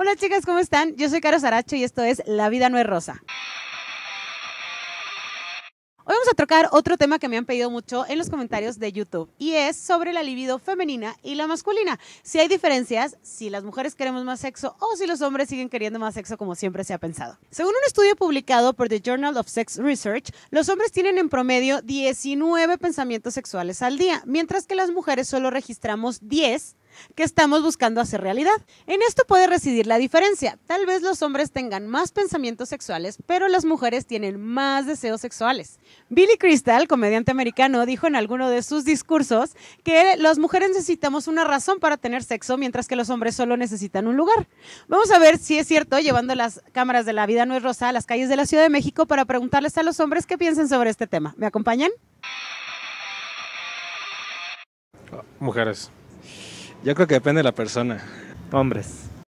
Hola chicas, ¿cómo están? Yo soy Caro Saracho y esto es La vida no es rosa. Hoy vamos a tocar otro tema que me han pedido mucho en los comentarios de YouTube y es sobre la libido femenina y la masculina. Si hay diferencias, si las mujeres queremos más sexo o si los hombres siguen queriendo más sexo como siempre se ha pensado. Según un estudio publicado por The Journal of Sex Research, los hombres tienen en promedio 19 pensamientos sexuales al día, mientras que las mujeres solo registramos 10 que estamos buscando hacer realidad. En esto puede residir la diferencia. Tal vez los hombres tengan más pensamientos sexuales, pero las mujeres tienen más deseos sexuales. Billy Crystal, comediante americano, dijo en alguno de sus discursos que las mujeres necesitamos una razón para tener sexo, mientras que los hombres solo necesitan un lugar. Vamos a ver si es cierto, llevando las cámaras de la vida no es rosa a las calles de la Ciudad de México para preguntarles a los hombres qué piensan sobre este tema. ¿Me acompañan? Mujeres. Yo creo que depende de la persona. Hombres.